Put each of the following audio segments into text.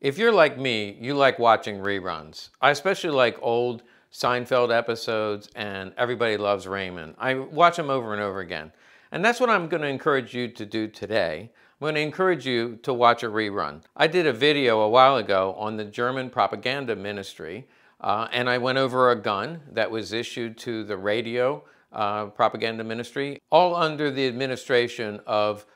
If you're like me, you like watching reruns. I especially like old Seinfeld episodes and Everybody Loves Raymond. I watch them over and over again. And that's what I'm going to encourage you to do today. I'm going to encourage you to watch a rerun. I did a video a while ago on the German propaganda ministry, uh, and I went over a gun that was issued to the radio uh, propaganda ministry, all under the administration of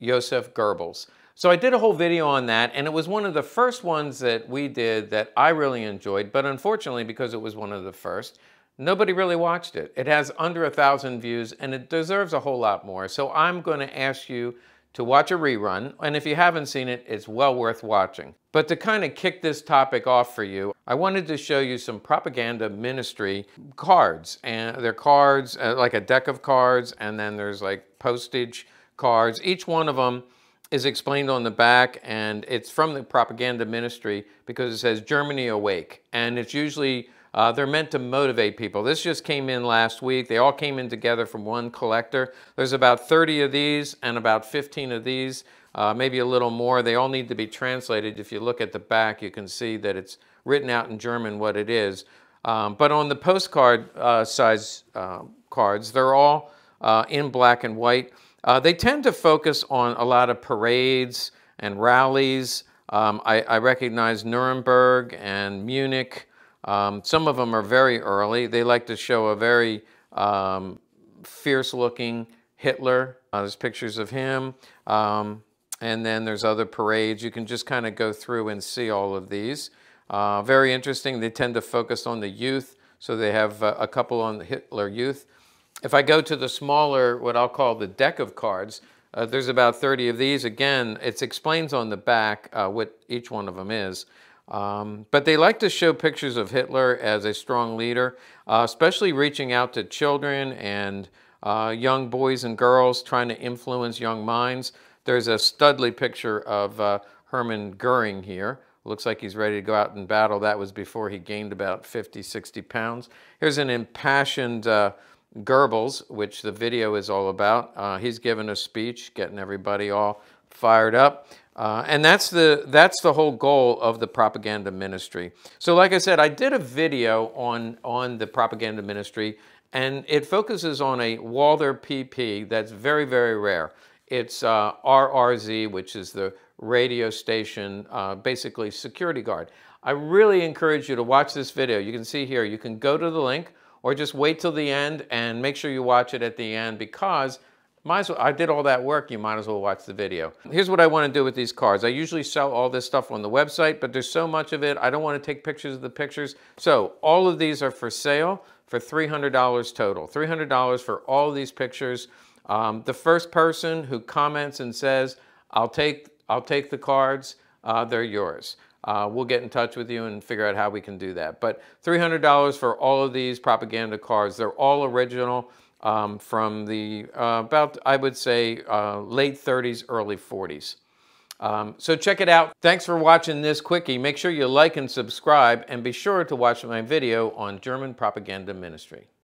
Josef Goebbels. So I did a whole video on that, and it was one of the first ones that we did that I really enjoyed, but unfortunately, because it was one of the first, nobody really watched it. It has under a thousand views, and it deserves a whole lot more. So I'm gonna ask you to watch a rerun, and if you haven't seen it, it's well worth watching. But to kind of kick this topic off for you, I wanted to show you some propaganda ministry cards. And they're cards, uh, like a deck of cards, and then there's like postage cards. Each one of them is explained on the back and it's from the propaganda ministry because it says Germany awake. And it's usually, uh, they're meant to motivate people. This just came in last week. They all came in together from one collector. There's about 30 of these and about 15 of these, uh, maybe a little more. They all need to be translated. If you look at the back, you can see that it's written out in German what it is. Um, but on the postcard uh, size uh, cards, they're all uh, in black and white. Uh, they tend to focus on a lot of parades and rallies. Um, I, I, recognize Nuremberg and Munich. Um, some of them are very early. They like to show a very um, fierce-looking Hitler. Uh, there's pictures of him. Um, and then there's other parades. You can just kind of go through and see all of these. Uh, very interesting. They tend to focus on the youth. So they have uh, a couple on the Hitler Youth. If I go to the smaller, what I'll call the deck of cards, uh, there's about 30 of these. Again, it explains on the back uh, what each one of them is. Um, but they like to show pictures of Hitler as a strong leader, uh, especially reaching out to children and uh, young boys and girls, trying to influence young minds. There's a studly picture of uh, Hermann Goering here. Looks like he's ready to go out in battle. That was before he gained about 50, 60 pounds. Here's an impassioned uh, Goebbels, which the video is all about. Uh, he's giving a speech, getting everybody all fired up. Uh, and that's the, that's the whole goal of the propaganda ministry. So like I said, I did a video on, on the propaganda ministry, and it focuses on a Walther PP that's very, very rare. It's uh, RRZ, which is the radio station, uh, basically security guard. I really encourage you to watch this video. You can see here, you can go to the link, or just wait till the end and make sure you watch it at the end because might as well, I did all that work, you might as well watch the video. Here's what I want to do with these cards. I usually sell all this stuff on the website, but there's so much of it, I don't want to take pictures of the pictures. So all of these are for sale for $300 total. $300 for all these pictures. Um, the first person who comments and says, I'll take, I'll take the cards, uh, they're yours uh, we'll get in touch with you and figure out how we can do that. But $300 for all of these propaganda cards. They're all original um, from the uh, about, I would say, uh, late 30s, early 40s. Um, so check it out. Thanks for watching this quickie. Make sure you like and subscribe and be sure to watch my video on German propaganda ministry.